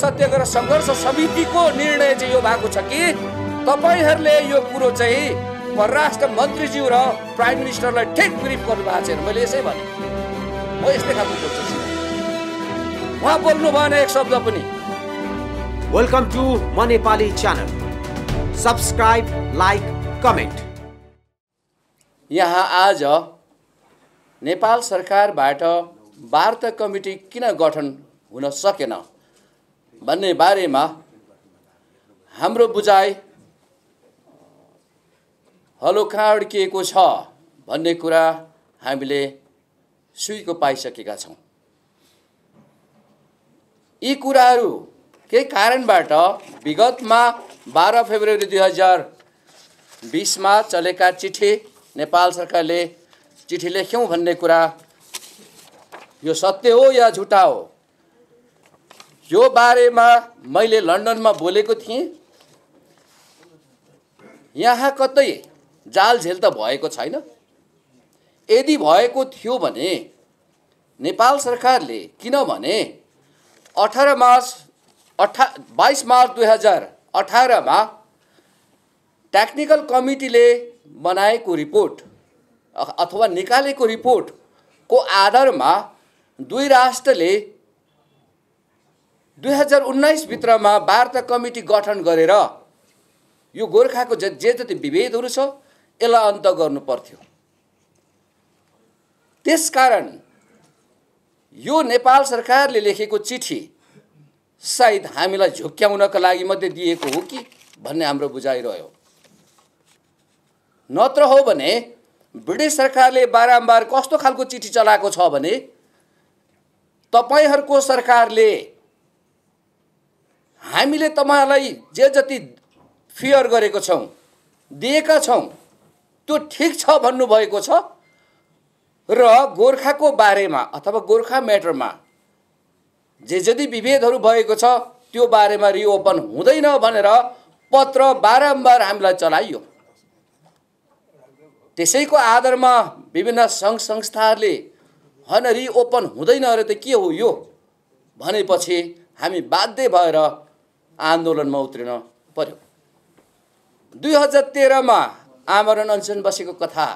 सत्याग्रह सङ्घर्ष समितिको निर्णय चाहिँ यो भएको छ कि तपाईँहरूले यो कुरो चाहिँ परराष्ट्र मन्त्रीज्यू र प्राइम मिनिस्टरलाई ठिक ब्रिफ गर्नु भएको छैन मैले यसै भने म यस्तै खालको बोल्छु उहाँ बोल्नु भएन एक शब्द पनि वेलकम टु म Nepali channel subscribe like comment यहाँ आज नेपाल सरकारबाट वार्ता कमिटी किन गठन हुन सकेन भन्ने बारेमा हाम्रो बुझाइ हलो कहाँ अड्किएको छ भन्ने कुरा हामीले सुईको पाइसकेका छौँ यी कुराहरू के कारणबाट विगतमा बाह्र फेब्रुअरी दुई हजार बिसमा चलेका चिठी नेपाल सरकारले चिठी लेख्यौँ भन्ने कुरा यो सत्य हो या झुटा हो यो बारेमा मैले लन्डनमा बोलेको थिएँ यहाँ कतै जालझेल त भएको छैन यदि भएको थियो भने नेपाल सरकारले किनभने अठार मार्च अठा बाइस मार्च दुई हजार अठारमा टेक्निकल कमिटीले बनाएको रिपोर्ट अथवा निकालेको रिपोर्टको आधारमा दुई राष्ट्रले दुई हजार उन्नाइसभित्रमा वार्ता कमिटी गठन गरेर यो गोर्खाको ज जे जति विभेदहरू छ यसलाई अन्त गर्नु पर्थ्यो त्यसकारण यो नेपाल सरकारले लेखेको चिठी सायद हामीलाई झुक्क्याउनका लागि मात्रै दिएको हो कि भन्ने हाम्रो बुझाइ रह्यो नत्र हो भने ब्रिटिस सरकारले बारम्बार कस्तो खालको चिठी चलाएको छ भने तपाईँहरूको सरकारले हामीले तपाईँहरूलाई जे जति फियर गरेको छौँ दिएका छौँ त्यो ठिक छ भन्नुभएको छ र गोर्खाको बारेमा अथवा गोर्खा म्याटरमा जे जति विभेदहरू भएको छ त्यो बारेमा रिओपन हुँदैन भनेर पत्र बारम्बार हामीलाई चलाइयो त्यसैको आधारमा विभिन्न सङ्घ संस्थाहरूले होइन रिओपन हुँदैन अरे त के हो यो भनेपछि हामी बाध्य भएर आन्दोलनमा उत्रिन पर्यो दुई हजार तेह्रमा आमरण अनसन बसेको कथा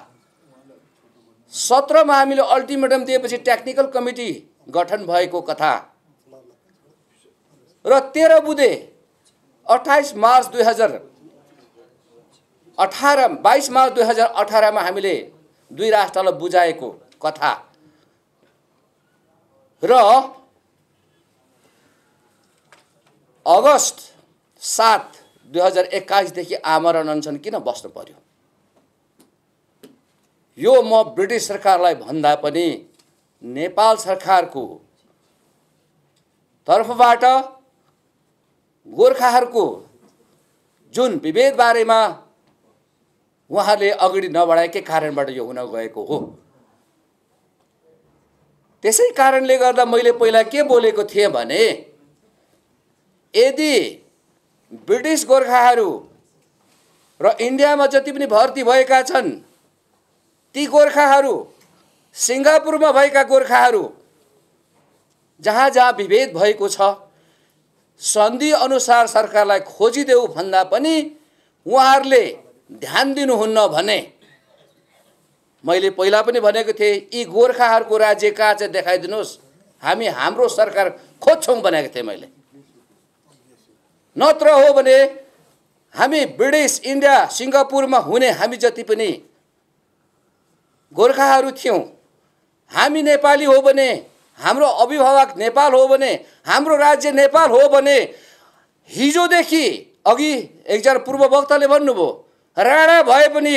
सत्रमा हामीले अल्टिमेटम दिएपछि टेक्निकल कमिटी गठन भएको कथा र तेह्र बुधे अठाइस मार्च दुई हजार अठार बाइस मार्च दुई हजार अठारमा हामीले दुई राष्ट्रलाई बुझाएको कथा र अगस्त सात दुई हजार एक्काइसदेखि आमरण अनसन किन बस्नु पर्यो यो म ब्रिटिस सरकारलाई भन्दा पनि नेपाल सरकारको तर्फबाट गोर्खाहरूको जुन विभेद बारेमा उहाँले अगाडि नबढाएकै कारणबाट यो हुन गएको हो त्यसै कारणले गर्दा मैले पहिला के बोलेको थिएँ भने यदि ब्रिटिस गोर्खाहरू र इन्डियामा जति पनि भर्ती भएका छन् ती गोर्खाहरू सिङ्गापुरमा भएका गोर्खाहरू जहाँ जहाँ विभेद भएको छ सन्धि अनुसार सरकारलाई खोजिदेऊ भन्दा पनि उहाँहरूले ध्यान दिनुहुन्न भने मैले पहिला पनि भनेको थिएँ यी गोर्खाहरूको राज्य कहाँ चाहिँ देखाइदिनुहोस् हामी हाम्रो सरकार खोज्छौँ भनेको थिएँ मैले नत्र हो भने हामी ब्रिटिस इन्डिया सिङ्गापुरमा हुने हामी जति पनि गोर्खाहरू थियौँ हामी नेपाली हो भने हाम्रो अभिभावक नेपाल हो भने हाम्रो राज्य नेपाल हो भने हिजोदेखि अघि एकजना पूर्ववक्ताले भन्नुभयो राणा भए पनि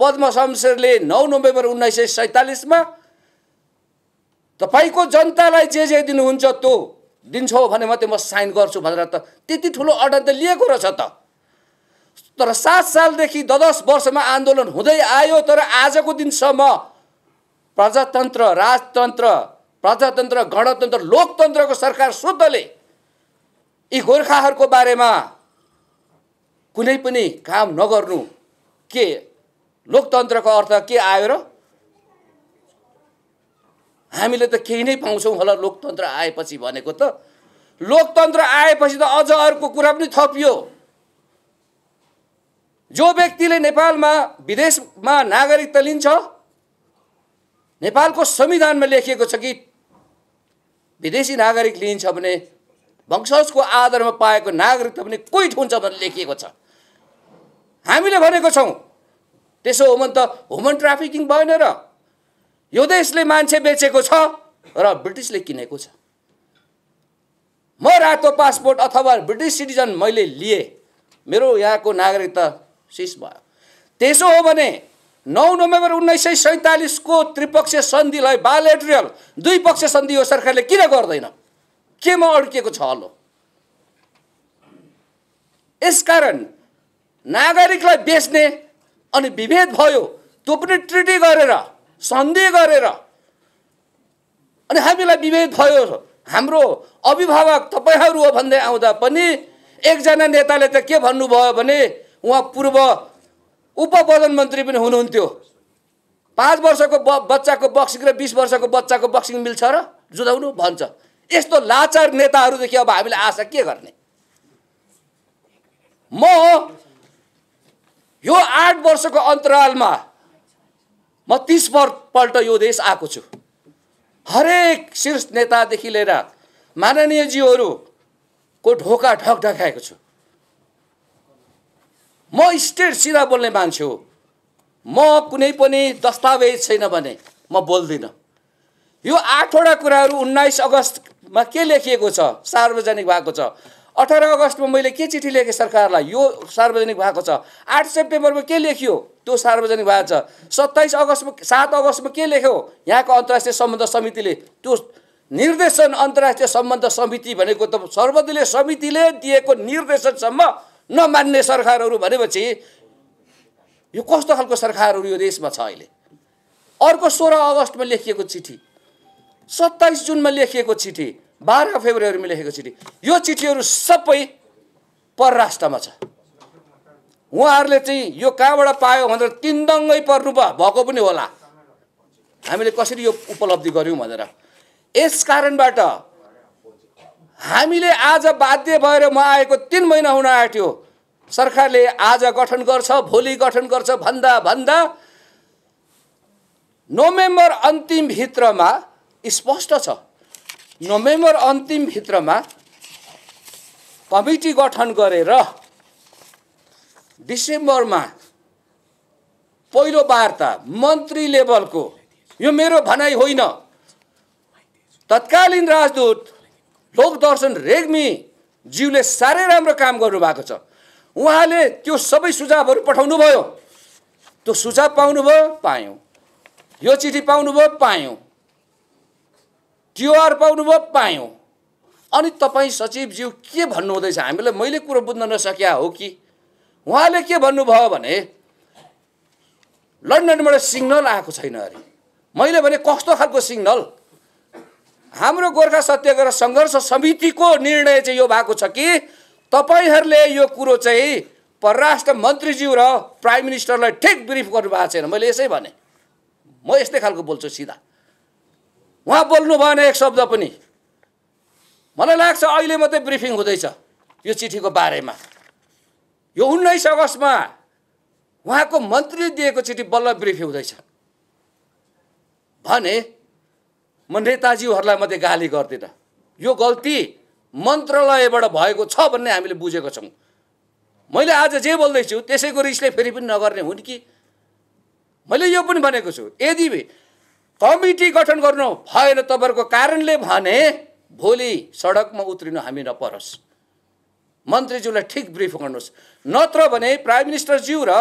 पद्म शमशेरले नौ नोभेम्बर उन्नाइस सय सैँतालिसमा तपाईँको जनतालाई जे जे दिनुहुन्छ त्यो दिन्छौ भने मात्रै म साइन गर्छु भनेर त त्यति ठुलो अर्डर त लिएको रहेछ त तर सात सालदेखि दस दस वर्षमा आन्दोलन हुँदै आयो तर आजको दिनसम्म प्रजातन्त्र राजतन्त्र प्रजातन्त्र गणतन्त्र लोकतन्त्रको सरकार शुद्धले यी गोर्खाहरूको बारेमा कुनै पनि काम नगर्नु के लोकतन्त्रको अर्थ के आयो र हामीले त केही नै पाउँछौँ होला लोकतन्त्र आएपछि भनेको त लोकतन्त्र आएपछि त अझ अर्को कुरा पनि थपियो जो व्यक्तिले नेपालमा विदेशमा नागरिकता लिन्छ नेपालको संविधानमा लेखिएको छ कि विदेशी नागरिक लिइन्छ भने वंशजको आधारमा पाएको नागरिकता पनि कोही ठुन्छ भनेर लेखिएको छ हामीले भनेको छौँ त्यसो हो भने त ह्युमन ट्राफिकिङ भएन र यो देशले मान्छे बेचेको छ र ब्रिटिसले किनेको छ म रातो पासपोर्ट अथवा ब्रिटिस सिटिजन मैले लिएँ मेरो यहाँको नागरिकता शिष भयो त्यसो हो भने नौ नोभेम्बर उन्नाइस सय सैँतालिसको त्रिपक्षीय सन्धिलाई बायोलेट्रियल दुई पक्ष सन्धि यो सरकारले किन गर्दैन केमा अड्किएको छ हलो यसकारण नागरिकलाई बेच्ने अनि विभेद भयो त्यो पनि ट्रिटी गरेर सन्देह गरेर अनि हामीलाई विभेद भयो हाम्रो अभिभावक तपाईँहरू हो भन्दै आउँदा पनि एकजना नेताले त के भन्नुभयो भने उहाँ पूर्व उप प्रधानमन्त्री पनि हुनुहुन्थ्यो पाँच वर्षको ब बच्चाको बक्सिङ र बिस वर्षको बच्चाको बक्सिङ मिल्छ र जुधाउनु भन्छ यस्तो लाचार नेताहरूदेखि अब हामीले आशा के गर्ने म यो आठ वर्षको अन्तरालमा म पल्ट यो देश आएको छु हरेक शीर्ष नेतादेखि लिएर माननीयजीहरूको ढोका ढकढकाएको छु म स्टेट सिधा बोल्ने मान्छे हो म कुनै पनि दस्तावेज छैन भने म बोल्दिनँ यो आठवटा कुराहरू उन्नाइस अगस्तमा के लेखिएको छ सार्वजनिक भएको छ अठार अगस्तमा मैले के चिठी लेखेँ सरकारलाई यो सार्वजनिक भएको छ आठ सेप्टेम्बरमा के लेखियो त्यो सार्वजनिक भएको छ सत्ताइस अगस्तमा सात अगस्तमा के लेख्यो यहाँको अन्तर्राष्ट्रिय सम्बन्ध समितिले त्यो निर्देशन अन्तर्राष्ट्रिय सम्बन्ध समिति भनेको त सर्वदलीय समितिले दिएको निर्देशनसम्म नमान्ने सरकारहरू भनेपछि यो कस्तो खालको सरकारहरू यो देशमा छ अहिले अर्को सोह्र अगस्तमा लेखिएको चिठी सत्ताइस जुनमा लेखिएको चिठी बाह्र फेब्रुअरीमा लेखेको चिठी यो चिठीहरू सबै परराष्ट्रमा छ उहाँहरूले चाहिँ यो कहाँबाट पायो भनेर तिनदङ्गै पर्नु भएको पनि होला हामीले कसरी यो उपलब्धि गऱ्यौँ भनेर यस कारणबाट हामीले आज बाध्य भएर म आएको तिन महिना हुन आएको थियो सरकारले आज गठन गर्छ भोलि गठन गर्छ भन्दा भन्दा नोभेम्बर अन्तिमभित्रमा स्पष्ट छ नोभेम्बर अन्तिमभित्रमा कमिटी गठन गरेर डिसेम्बरमा पहिलो वार्ता मन्त्री लेभलको यो मेरो भनाइ होइन तत्कालीन राजदूत लोकदर्शन रेग्मी ज्यूले साह्रै राम्रो काम गर्नुभएको छ उहाँले त्यो सबै सुझावहरू पठाउनुभयो त्यो सुझाव पाउनुभयो पायौँ यो चिठी पाउनुभयो पायौँ क्युआर पाउनुभयो पायौँ अनि तपाईँ सचिवज्यू के भन्नुहुँदैछ हामीलाई मैले कुरो बुझ्न नसक्या हो कि उहाँले के भन्नुभयो भने लन्डनबाट सिग्नल आएको छैन अरे मैले भने कस्तो खालको सिग्नल हाम्रो गोर्खा सत्याग्रह सङ्घर्ष समितिको निर्णय चाहिँ यो भएको छ कि तपाईँहरूले यो कुरो चाहिँ परराष्ट्र मन्त्रीज्यू र प्राइम मिनिस्टरलाई ठिक ब्रिफ गर्नु भएको छैन मैले यसै भने म यस्तै खालको बोल्छु सिधा उहाँ बोल्नु भएन एक शब्द पनि मलाई लाग्छ अहिले मात्रै ब्रिफिङ हुँदैछ यो चिठीको बारेमा यो उन्नाइस अगस्तमा उहाँको मन्त्रीले दिएको चिठी बल्ल ब्रिफिङ हुँदैछ भने म नेताजीहरूलाई मात्रै गाली गर्दिनँ यो गल्ती मन्त्रालयबाट भएको छ भन्ने हामीले बुझेको छौँ मैले आज जे बोल्दैछु त्यसैको रिसले फेरि पनि नगर्ने हुन् कि मैले यो पनि भनेको छु यदि कमिटी गठन गर्नु भएन तपाईँहरूको कारणले भने भोलि सडकमा उत्रिनु हामी नपरोस् मन्त्रीज्यूलाई ठिक ब्रिफ गर्नुहोस् नत्र भने प्राइम मिनिस्टरज्यू र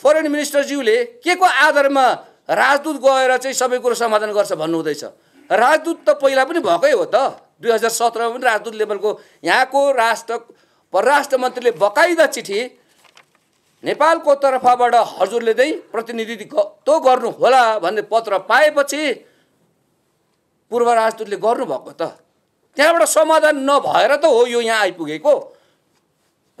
फरेन मिनिस्टरज्यूले के को आधारमा राजदूत गएर चाहिँ सबै कुरो समाधान गर्छ भन्नुहुँदैछ राजदूत त पहिला पनि भएकै हो त दुई हजार सत्रमा पनि राजदूत लेभलको यहाँको राष्ट्र परराष्ट्र मन्त्रीले बकाइदा चिठी नेपालको तर्फबाट हजुरले चाहिँ प्रतिनिधित्व गर्नुहोला भन्ने पत्र पाएपछि पूर्व राजदूतले गर्नुभएको त त्यहाँबाट समाधान नभएर त हो यो यहाँ आइपुगेको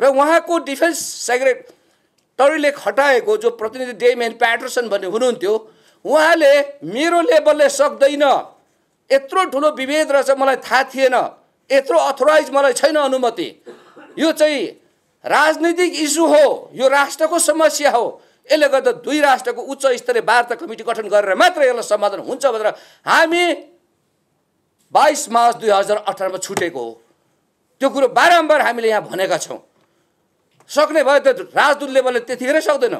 र उहाँको डिफेन्स सेक्रेटरीले खटाएको जो प्रतिनिधि डेमेन प्याटरसन भन्ने हुनुहुन्थ्यो उहाँले मेरो लेभलले सक्दैन यत्रो ठुलो विभेद रहेछ मलाई थाहा थिएन यत्रो अथोराइज मलाई छैन अनुमति यो चाहिँ राजनैतिक इस्यु हो यो राष्ट्रको समस्या हो यसले गर्दा दुई राष्ट्रको उच्च स्तरीय वार्ता कमिटी गठन गरेर मात्र यसलाई समाधान हुन्छ भनेर हामी बाइस मार्च दुई हजार अठारमा छुटेको हो त्यो कुरो बारम्बार हामीले यहाँ भनेका छौँ सक्ने भयो त राजदूत लेभलले त्यतिखेरै सक्दैन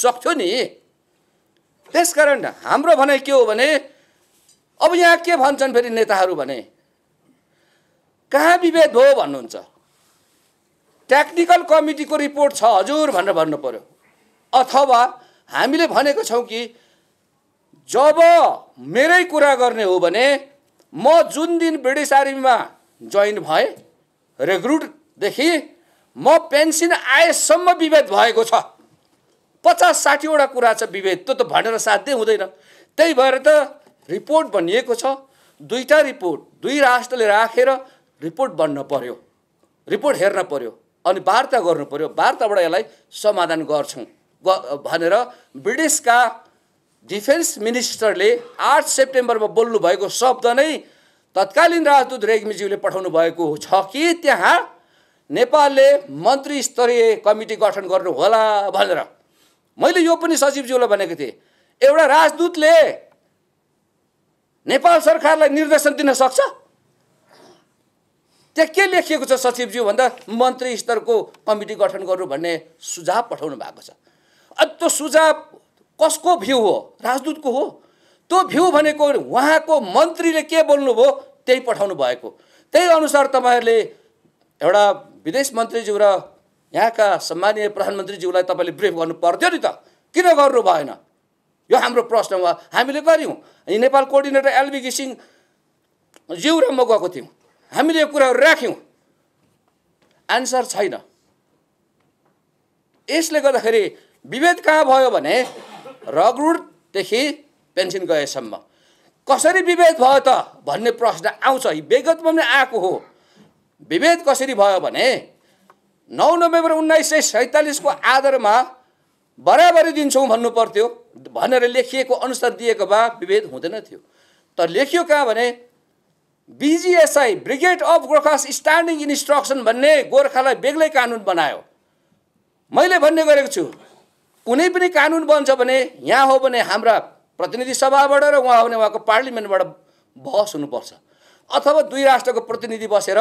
सक्थ्यो नि त्यसकारण हाम्रो भनाइ के हो भने अब यहाँ के भन्छन् फेरि नेताहरू भने कहाँ विभेद हो भन्नुहुन्छ टेक्निकल कमिटीको रिपोर्ट छ हजुर भनेर भन्नु पऱ्यो अथवा हामीले भनेको छौँ कि जब मेरै कुरा गर्ने हो भने म जुन दिन ब्रिटिस आर्मीमा जोइन भएँ रेग्रुटदेखि म पेन्सन आएसम्म विभेद भएको छ पचास साठीवटा कुरा छ विभेद त्यो त भनेर साध्य हुँदैन त्यही भएर त रिपोर्ट भनिएको छ दुईवटा रिपोर्ट दुई राष्ट्रले राखेर रिपोर्ट बन्न पर्यो रिपोर्ट हेर्न पर्यो अनि वार्ता गर्नु पऱ्यो वार्ताबाट यसलाई समाधान गर्छौँ भनेर ब्रिटिसका डिफेन्स मिनिस्टरले आठ सेप्टेम्बरमा बोल्नुभएको शब्द नै तत्कालीन राजदूत रेग्मीज्यूले पठाउनु भएको छ कि त्यहाँ नेपालले मन्त्री स्तरीय कमिटी गठन गर्नु होला भनेर मैले यो पनि सचिवज्यूलाई भनेको थिएँ एउटा राजदूतले नेपाल सरकारलाई निर्देशन दिन सक्छ त्यहाँ के लेखिएको छ सचिवज्यू भन्दा मन्त्री स्तरको कमिटी गठन गर्नु भन्ने सुझाव पठाउनु भएको छ अब त्यो सुझाव कसको भ्यू हो राजदूतको हो त्यो भ्यू भनेको उहाँको मन्त्रीले के बोल्नुभयो त्यही पठाउनु भएको त्यही अनुसार तपाईँहरूले एउटा विदेश मन्त्रीज्यू र यहाँका सम्मानीय प्रधानमन्त्रीज्यूलाई तपाईँले ब्रिफ गर्नु पर्थ्यो नि त किन गर्नु भएन यो हाम्रो प्रश्न हो हामीले गऱ्यौँ नेपाल कोर्डिनेटर एलबी घिसिङ ज्यू र म गएको थियौँ हामीले यो कुराहरू राख्यौँ आन्सर छैन यसले गर्दाखेरि विभेद कहाँ भयो भने रगरुटदेखि पेन्सिल गएसम्म कसरी विभेद भयो त भन्ने प्रश्न आउँछ विगतमा पनि आएको हो विभेद कसरी भयो भने नौ नोभेम्बर उन्नाइस सय सैँतालिसको आधारमा बराबरी दिन्छौँ भन्नु पर्थ्यो भनेर लेखिएको अनुसार दिएको भए विभेद हुँदैन थियो तर लेखियो कहाँ भने BGSI brigade of Gurkhas standing instruction भन्ने गोर्खालाई बेग्लै कानुन बनायो मैले भन्ने गरेको छु कुनै पनि कानुन बन्छ भने यहाँ हो भने हाम्रा प्रतिनिधि सभाबाट र उहाँ हो भने उहाँको पार्लिमेन्टबाट बहस हुनुपर्छ अथवा दुई राष्ट्रको प्रतिनिधि बसेर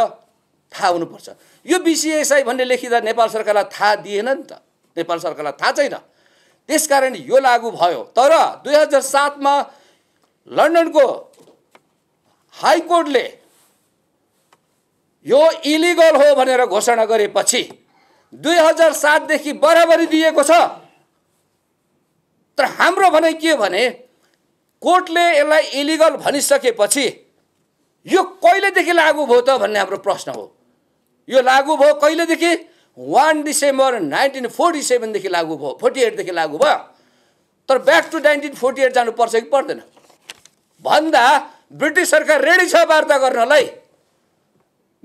थाहा हुनुपर्छ यो बिसिएसआई भन्ने लेखिँदा नेपाल सरकारलाई थाहा दिएन नि त नेपाल सरकारलाई थाहा छैन त्यसकारण यो लागू भयो तर दुई हजार सातमा लन्डनको हाइकोर्टले यो इलिगल हो भनेर घोषणा गरेपछि दुई हजार सातदेखि बराबरी दिएको छ तर हाम्रो भने के भने कोर्टले यसलाई इलिगल भनिसकेपछि यो कहिलेदेखि लागु भयो त भन्ने हाम्रो प्रश्न हो यो लागू भयो कहिलेदेखि वान डिसेम्बर नाइन्टिन फोर्टी सेभेनदेखि लागु भयो फोर्टी एटदेखि लागु भयो तर back to nineteen forty eight जानुपर्छ कि पर्दैन भन्दा ब्रिटिस सरकार रेडी छ वार्ता गर्नलाई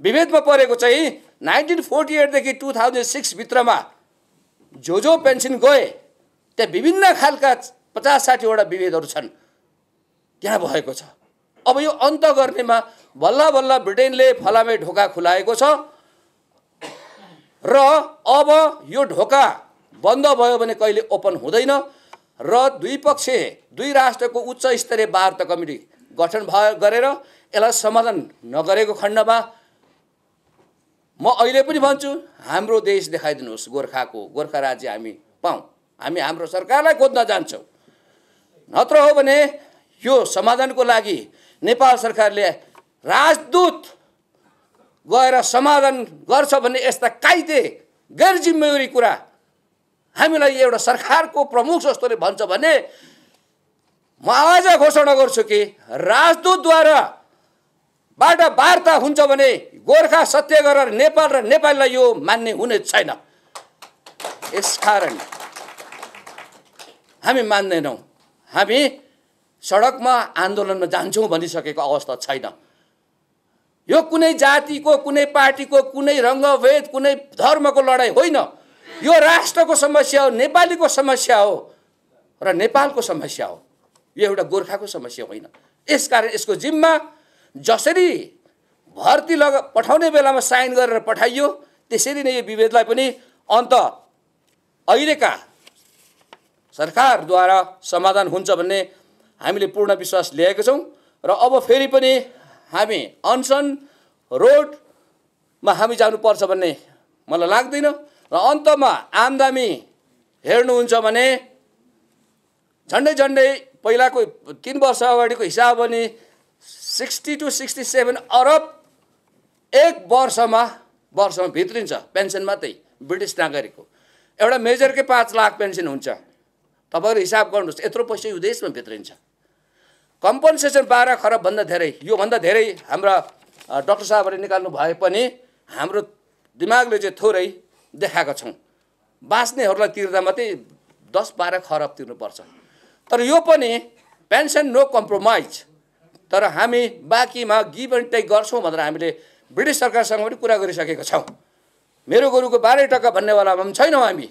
विभेदमा परेको चाहिँ नाइन्टिन फोर्टी एटदेखि टु थाउजन्ड सिक्सभित्रमा जो जो पेन्सन गए त्यहाँ विभिन्न खालका पचास साठीवटा विभेदहरू छन् त्यहाँ भएको छ अब यो अन्त गर्नेमा बल्ल बल्ल ब्रिटेनले फलामे ढोका खुलाएको छ र अब यो ढोका बन्द भयो भने कहिले ओपन हुँदैन र दुई पक्ष दुई राष्ट्रको उच्च स्तरीय वार्ता कमिटी गठन भ गरेर यसलाई समाधान नगरेको खण्डमा म अहिले पनि भन्छु हाम्रो देश देखाइदिनुहोस् गोर्खाको गोर्खा राज्य हामी पाऊँ हामी हाम्रो सरकारलाई खोज्न जान्छौँ नत्र हो भने यो समाधानको लागि नेपाल सरकारले राजदूत गएर समाधान गर्छ भन्ने यस्ता काइते गैर जिम्मेवारी कुरा हामीलाई एउटा सरकारको प्रमुख जस्तोले भन्छ भने म आज घोषणा गर्छु कि राजदूतद्वारा बाट वार्ता हुन्छ भने गोर्खा सत्य गरेर नेपाल र नेपालीलाई यो मान्ने हुने छैन यस कारण हामी मान्दैनौँ हामी सडकमा आन्दोलनमा जान्छौँ भनिसकेको अवस्था छैन यो कुनै जातिको कुनै पार्टीको कुनै रङ्गभेद कुनै धर्मको लडाइँ होइन यो राष्ट्रको समस्या हो नेपालीको समस्या हो र नेपालको समस्या हो यो एउटा गोर्खाको समस्या होइन यसकारण यसको जिम्मा जसरी भर्ती लग पठाउने बेलामा साइन गरेर पठाइयो त्यसरी नै यो विभेदलाई पनि अन्त अहिलेका सरकारद्वारा समाधान हुन्छ भन्ने हामीले पूर्ण विश्वास ल्याएका छौँ र अब फेरि पनि हामी अनसन रोडमा हामी जानुपर्छ भन्ने मलाई लाग्दैन र अन्तमा आमदामी हेर्नुहुन्छ भने झन्डै झन्डै पहिलाको तिन वर्ष अगाडिको हिसाब भने सिक्सटी टु सिक्सटी सेभेन अरब एक वर्षमा वर्षमा भित्रिन्छ पेन्सन मात्रै ब्रिटिस नागरिकको एउटा मेजरकै पाँच लाख पेन्सन हुन्छ तपाईँहरू हिसाब गर्नुहोस् यत्रो पैसा यो देशमा भित्रिन्छ कम्पनसेसन बाह्र खरबभन्दा धेरै योभन्दा धेरै हाम्रा डक्टर साहबहरूले निकाल्नु भए पनि हाम्रो दिमागले चाहिँ थोरै देखाएको छौँ बाँच्नेहरूलाई तिर्दा मात्रै दस बाह्र खरब तिर्नुपर्छ तर यो पनि पेन्सन नो कम्प्रोमाइज तर हामी बाँकीमा गिभ एन्ड टेक गर्छौँ भनेर हामीले ब्रिटिस सरकारसँग पनि कुरा गरिसकेका छौँ मेरो गुरुको बाह्रै टक्का भन्नेवालामा पनि छैनौँ हामी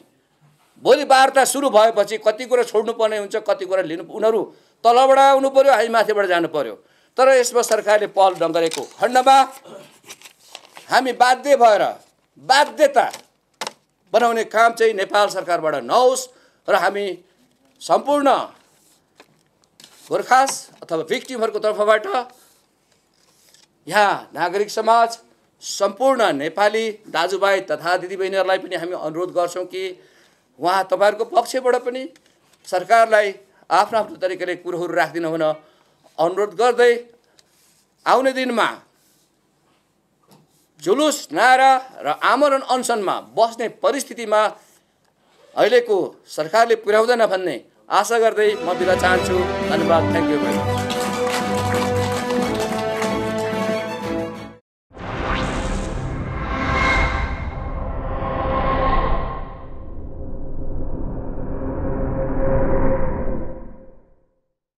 भोलि वार्ता सुरु भएपछि कति कुरा छोड्नुपर्ने हुन्छ कति कुरा लिनु उनीहरू तलबाट आउनु पऱ्यो हामी माथिबाट जानु पऱ्यो तर यसमा सरकारले पहल नगरेको खण्डमा हामी बाध्य भएर बाध्यता बनाउने काम चाहिँ नेपाल सरकारबाट नहोस् र हामी सम्पूर्ण गोर्खास अथवा भिक्टिमहरूको तर्फबाट यहाँ नागरिक समाज सम्पूर्ण नेपाली दाजुभाइ तथा दिदीबहिनीहरूलाई पनि हामी अनुरोध गर्छौँ कि उहाँ तपाईँहरूको पक्षबाट पनि सरकारलाई आफ्नो आफ्नो तरिकाले कुरोहरू राखिदिनु हुन अनुरोध गर्दै आउने दिनमा जुलुस नारा र आमरण अनसनमा बस्ने परिस्थितिमा अहिलेको सरकारले पुर्याउँदैन भन्ने आशा गर्दै म बिदा चाहन्छु धन्यवाद थ्याङ्क यू भेरी मच